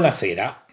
Buonasera.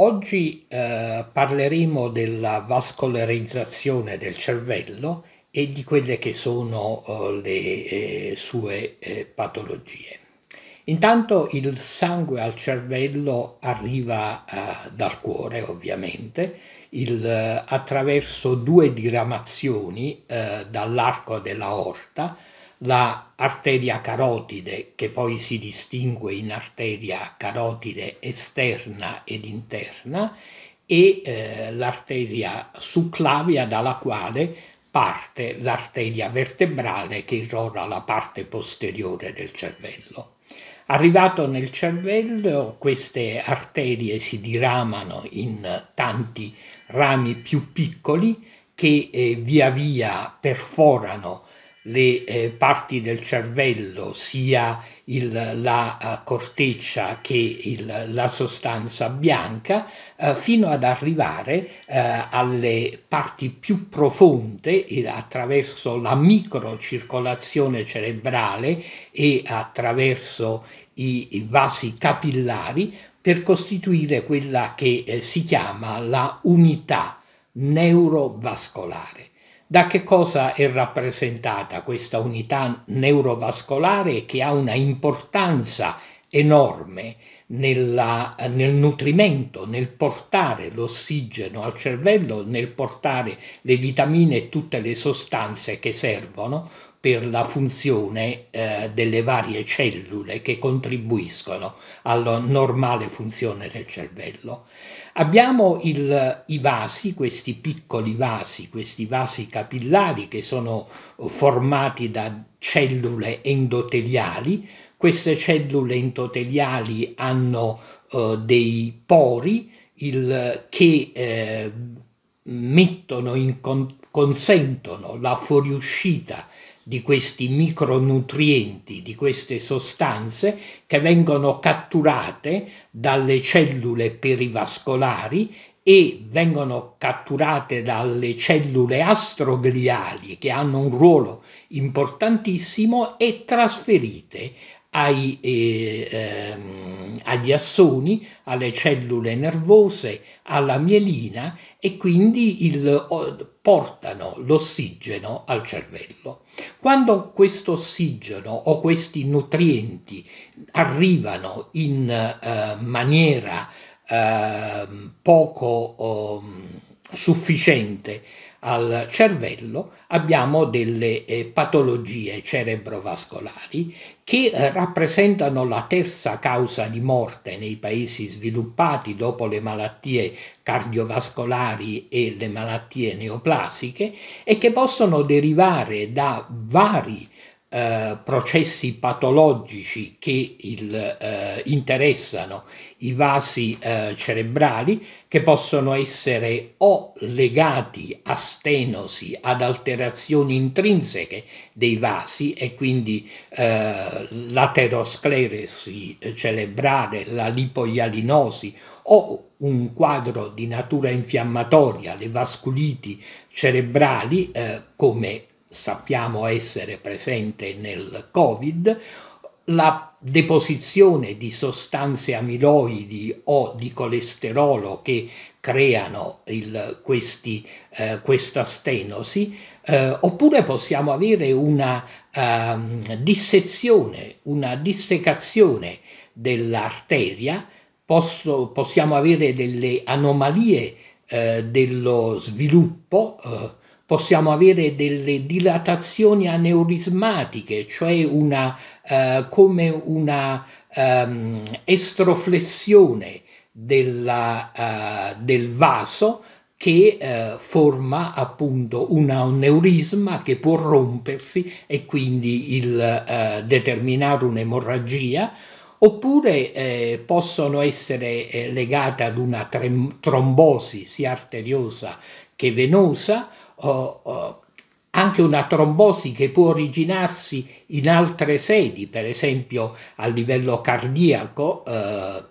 Oggi eh, parleremo della vascolarizzazione del cervello e di quelle che sono eh, le eh, sue eh, patologie. Intanto il sangue al cervello arriva eh, dal cuore, ovviamente, il, eh, attraverso due diramazioni dall'arco dell'aorta, la arteria carotide che poi si distingue in arteria carotide esterna ed interna e eh, l'arteria succlavia dalla quale parte l'arteria vertebrale che irrora la parte posteriore del cervello. Arrivato nel cervello, queste arterie si diramano in tanti rami più piccoli che eh, via via perforano le eh, parti del cervello, sia il, la eh, corteccia che il, la sostanza bianca, uh, fino ad arrivare uh, alle parti più profonde e attraverso la microcircolazione cerebrale e attraverso i, i vasi capillari per costituire quella che eh, si chiama la unità neurovascolare. Da che cosa è rappresentata questa unità neurovascolare che ha una importanza enorme nella, nel nutrimento, nel portare l'ossigeno al cervello, nel portare le vitamine e tutte le sostanze che servono per la funzione eh, delle varie cellule che contribuiscono alla normale funzione del cervello. Abbiamo il, i vasi, questi piccoli vasi, questi vasi capillari che sono formati da cellule endoteliali. Queste cellule endoteliali hanno eh, dei pori il, che eh, mettono in, consentono la fuoriuscita di questi micronutrienti, di queste sostanze che vengono catturate dalle cellule perivascolari e vengono catturate dalle cellule astrogliali che hanno un ruolo importantissimo e trasferite ai, eh, ehm, agli assoni, alle cellule nervose, alla mielina e quindi il, portano l'ossigeno al cervello. Quando questo ossigeno o questi nutrienti arrivano in eh, maniera eh, poco ehm, sufficiente al cervello abbiamo delle eh, patologie cerebrovascolari che eh, rappresentano la terza causa di morte nei paesi sviluppati dopo le malattie cardiovascolari e le malattie neoplasiche e che possono derivare da vari eh, processi patologici che il, eh, interessano i vasi eh, cerebrali che possono essere o legati a stenosi, ad alterazioni intrinseche dei vasi e quindi eh, l'aterosclerosi cerebrale, la lipoialinosi o un quadro di natura infiammatoria, le vasculiti cerebrali eh, come sappiamo essere presente nel Covid, la deposizione di sostanze amiloidi o di colesterolo che creano il, questi, eh, questa stenosi, eh, oppure possiamo avere una eh, dissezione, una dissecazione dell'arteria, Posso, possiamo avere delle anomalie eh, dello sviluppo eh, possiamo avere delle dilatazioni aneurismatiche, cioè una, eh, come una um, estroflessione della, uh, del vaso che eh, forma appunto un aneurisma che può rompersi e quindi il, eh, determinare un'emorragia, oppure eh, possono essere eh, legate ad una trombosi sia arteriosa che venosa, o, o anche una trombosi che può originarsi in altre sedi, per esempio a livello cardiaco, eh,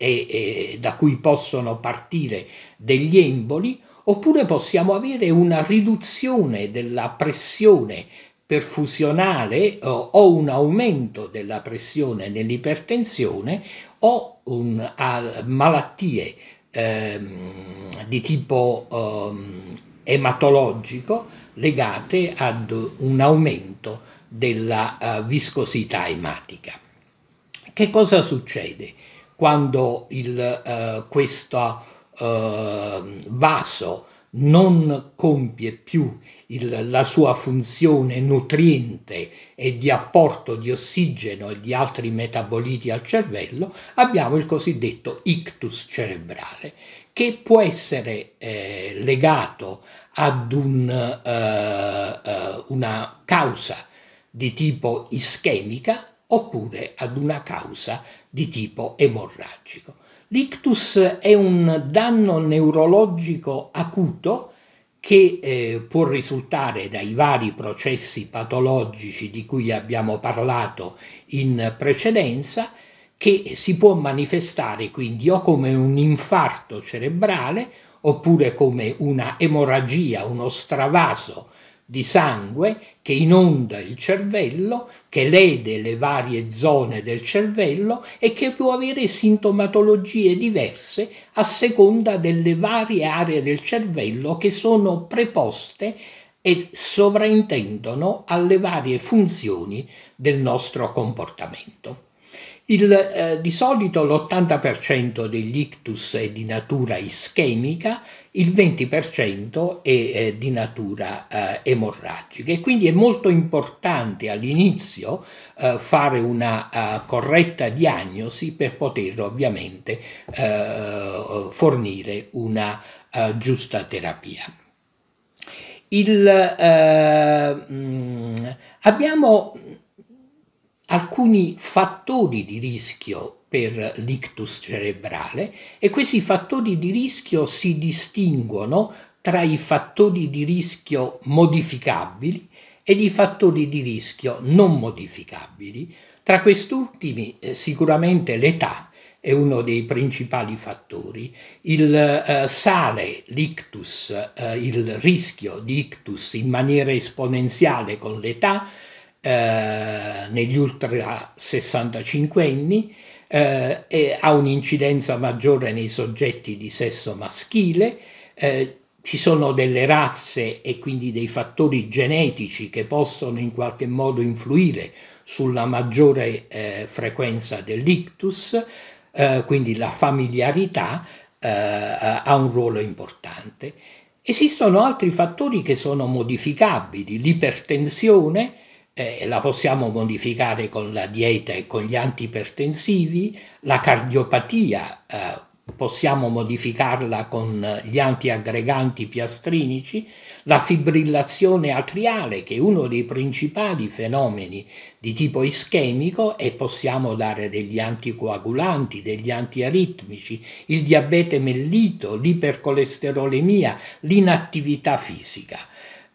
e, e, da cui possono partire degli emboli, oppure possiamo avere una riduzione della pressione perfusionale o, o un aumento della pressione nell'ipertensione o un, a, malattie ehm, di tipo ehm, ematologico legate ad un aumento della eh, viscosità ematica. Che cosa succede quando il, eh, questo eh, vaso non compie più il, la sua funzione nutriente e di apporto di ossigeno e di altri metaboliti al cervello, abbiamo il cosiddetto ictus cerebrale, che può essere eh, legato ad un, eh, eh, una causa di tipo ischemica oppure ad una causa di tipo emorragico. L'ictus è un danno neurologico acuto che eh, può risultare dai vari processi patologici di cui abbiamo parlato in precedenza che si può manifestare quindi o come un infarto cerebrale oppure come una emorragia, uno stravaso di sangue che inonda il cervello, che lede le varie zone del cervello e che può avere sintomatologie diverse a seconda delle varie aree del cervello che sono preposte e sovraintendono alle varie funzioni del nostro comportamento. Il, eh, di solito l'80% degli ictus è di natura ischemica, il 20% è eh, di natura eh, emorragica e quindi è molto importante all'inizio eh, fare una eh, corretta diagnosi per poter ovviamente eh, fornire una giusta terapia. Il, mh, mm, abbiamo alcuni fattori di rischio per l'ictus cerebrale e questi fattori di rischio si distinguono tra i fattori di rischio modificabili ed i fattori di rischio non modificabili. Tra questi ultimi eh, sicuramente l'età è uno dei principali fattori. Il eh, sale l'ictus, eh, il rischio di ictus in maniera esponenziale con l'età, eh, negli ultra 65 anni eh, e ha un'incidenza maggiore nei soggetti di sesso maschile, eh, ci sono delle razze e quindi dei fattori genetici che possono in qualche modo influire sulla maggiore eh, frequenza dell'ictus, eh, quindi la familiarità eh, ha un ruolo importante. Esistono altri fattori che sono modificabili, l'ipertensione, eh, la possiamo modificare con la dieta e con gli antipertensivi, la cardiopatia eh, possiamo modificarla con gli antiaggreganti piastrinici, la fibrillazione atriale che è uno dei principali fenomeni di tipo ischemico e possiamo dare degli anticoagulanti, degli antiaritmici, il diabete mellito, l'ipercolesterolemia, l'inattività fisica,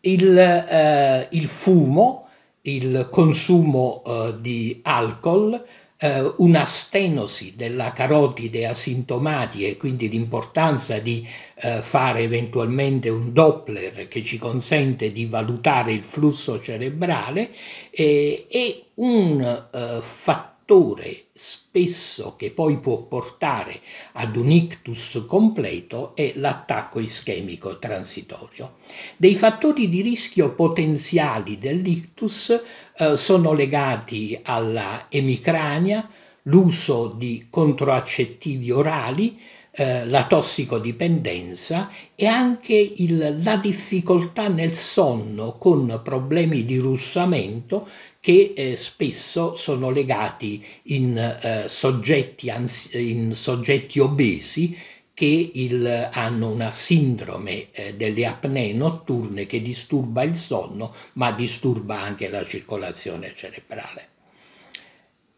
il, eh, il fumo, il consumo eh, di alcol, eh, una stenosi della carotide asintomatica e quindi l'importanza di eh, fare eventualmente un Doppler che ci consente di valutare il flusso cerebrale eh, e un eh, fattore fattore spesso che poi può portare ad un ictus completo è l'attacco ischemico transitorio. Dei fattori di rischio potenziali dell'ictus eh, sono legati alla emicrania, l'uso di controaccettivi orali, eh, la tossicodipendenza e anche il, la difficoltà nel sonno con problemi di russamento che eh, spesso sono legati in, eh, soggetti ansi- in, soggetti, obesi che il, hanno una sindrome eh, delle apnee notturne che disturba il sonno ma disturba anche la circolazione cerebrale.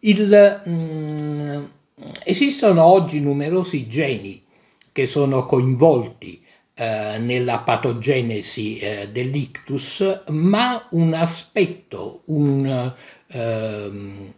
Il, mm, esistono oggi numerosi geni che sono coinvolti eh, nella patogenesi eh, dell'ictus, ma un aspetto, un, ehm,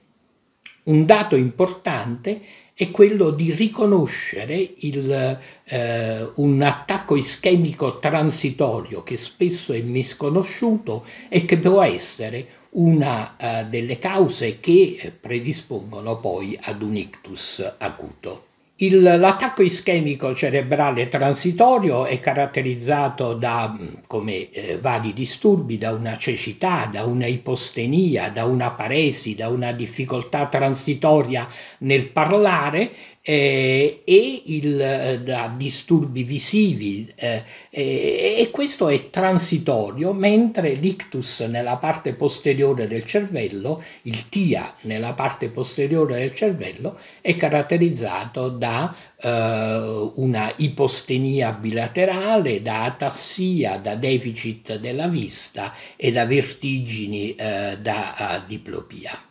un, dato importante è quello di riconoscere il, eh, un attacco ischemico transitorio che spesso è misconosciuto e che può essere una eh, delle cause che predispongono poi ad un ictus acuto l'attacco ischemico cerebrale transitorio è caratterizzato da, mm, come eh, vari disturbi, da una cecità, da una ipostenia, da una paresi, da una difficoltà transitoria nel parlare eh, e il, eh, da disturbi visivi eh, e, eh, e questo è transitorio, mentre l'ictus nella parte posteriore del cervello, il TIA nella parte posteriore del cervello, è caratterizzato da eh, una ipostenia bilaterale, da atassia, da deficit della vista e da vertigini da diplopia.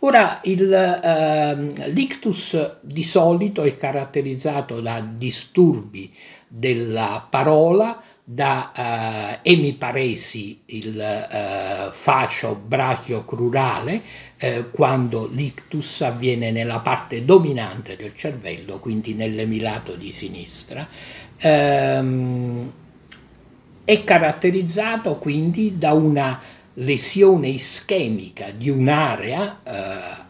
Ora, ehm, l'ictus eh, di solito è caratterizzato da disturbi della parola, da eh, emiparesi, il eh, facio brachio crurale, eh, quando l'ictus avviene nella parte dominante del cervello, quindi nell'emilato di sinistra. Ehm, è caratterizzato quindi da una lesione ischemica di un'area eh,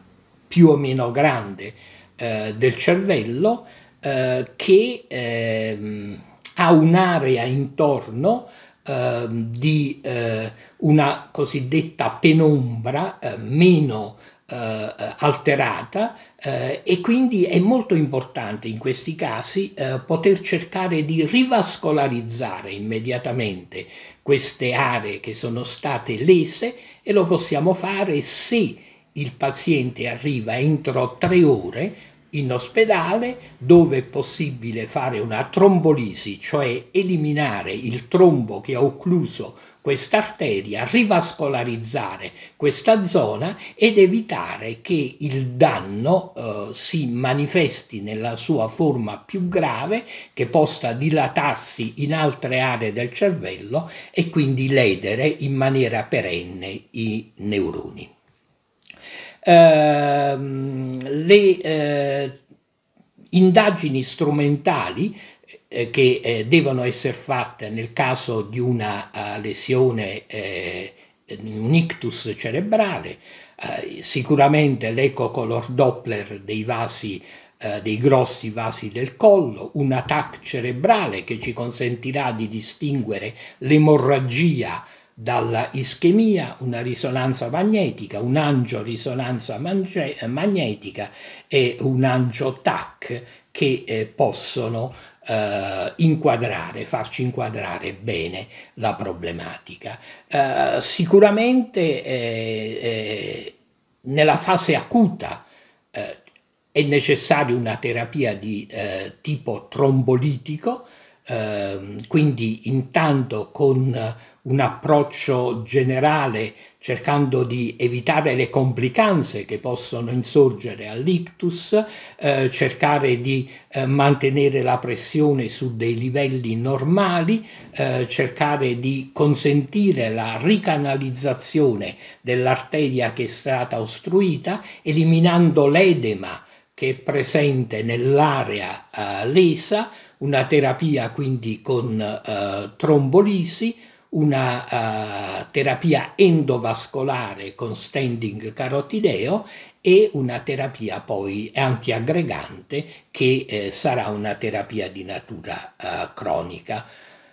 più o meno grande eh, del cervello eh, che ehm, ha un'area intorno ehm, di eh, una cosiddetta penombra eh, meno eh, alterata eh, e quindi è molto importante in questi casi eh, poter cercare di rivascolarizzare immediatamente queste aree che sono state lese e lo possiamo fare se il paziente arriva entro tre ore in ospedale dove è possibile fare una trombolisi, cioè eliminare il trombo che ha occluso questa arteria, rivascolarizzare questa zona ed evitare che il danno eh, si manifesti nella sua forma più grave, che possa dilatarsi in altre aree del cervello e quindi ledere in maniera perenne i neuroni. Ehm, le eh, indagini strumentali eh, che eh, devono essere fatte nel caso di una lesione, un ictus cerebrale, sicuramente l'eco color Doppler dei vasi dei grossi vasi del collo, un attacco cerebrale che ci consentirà di distinguere l'emorragia dalla ischemia, una risonanza magnetica, un angio risonanza magnetica e un angio TAC che eh, possono eh, inquadrare, farci inquadrare bene la problematica. Eh, sicuramente eh, eh, nella fase acuta eh, è necessaria una terapia di tipo trombolitico, Ehm, quindi intanto con eh, un approccio generale cercando di evitare le complicanze che possono insorgere all'ictus, eh, cercare di eh, mantenere la pressione su dei livelli normali, eh, cercare di consentire la ricanalizzazione dell'arteria che è stata ostruita, eliminando l'edema che è presente nell'area eh, lesa, una terapia quindi con eh, trombolisi, una eh, terapia endovascolare con standing carotideo e una terapia poi antiaggregante che eh, sarà una terapia di natura eh, cronica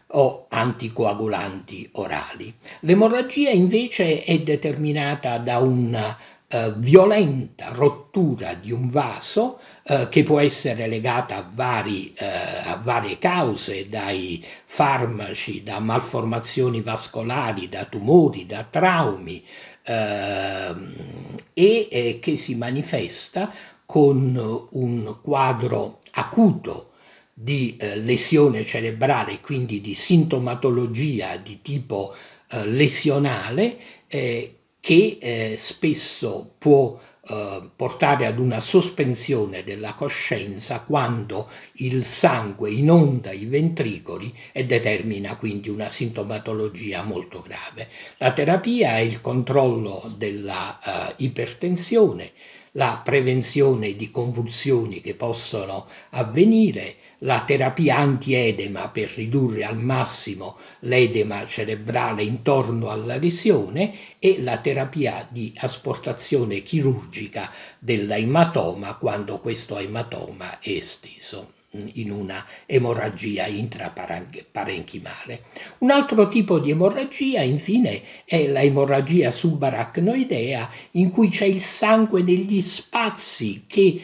o anticoagulanti orali. L'emorragia invece è determinata da una eh, violenta rottura di un vaso eh, che può essere legata a, vari, eh, a varie cause, dai farmaci, da malformazioni vascolari, da tumori, da traumi, ehm, e eh, che si manifesta con un quadro acuto di eh, lesione cerebrale, quindi di sintomatologia di tipo lesionale, che spesso può eh, portare ad una sospensione della coscienza quando il sangue inonda i ventricoli e determina quindi una sintomatologia molto grave. La terapia è il controllo della eh, ipertensione, la prevenzione di convulsioni che possono avvenire, la terapia antiedema per ridurre al massimo l'edema cerebrale intorno alla lesione e la terapia di asportazione chirurgica dell'ematoma quando questo ematoma è esteso in una emorragia intraparenchimale. Un altro tipo di emorragia, infine, è la emorragia subarachnoidea, in cui c'è il sangue negli spazi che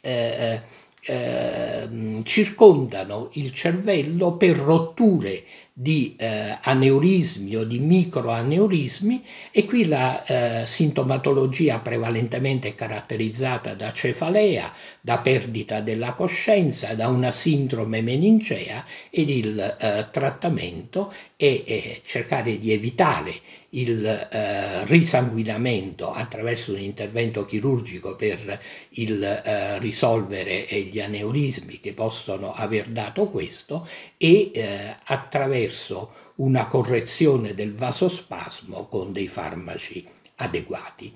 eh, eh, ehm, circondano il cervello per rotture di eh, aneurismi o di microaneurismi e qui la eh, sintomatologia prevalentemente è caratterizzata da cefalea, da perdita della coscienza, da una sindrome meningea ed il eh, trattamento è, cercare di evitare il eh, risanguinamento attraverso un intervento chirurgico per il eh, risolvere gli aneurismi che possono aver dato questo e eh, attraverso attraverso una correzione del vasospasmo con dei farmaci adeguati.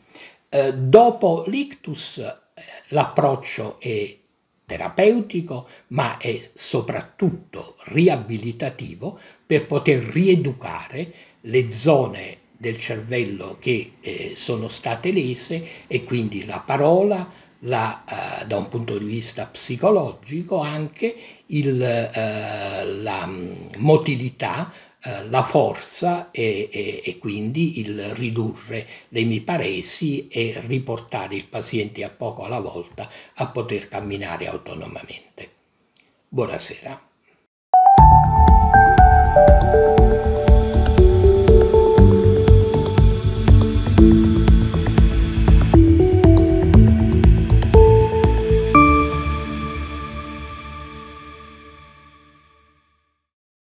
Eh, dopo l'ictus eh, l'approccio è terapeutico, ma è soprattutto riabilitativo per poter rieducare le zone del cervello che eh, sono state lese e quindi la parola, la, eh, da un punto di vista psicologico anche il, eh, la mm, motilità, eh, la forza e, e, e, quindi il ridurre le miparesi e riportare il paziente a poco alla volta a poter camminare autonomamente. Buonasera.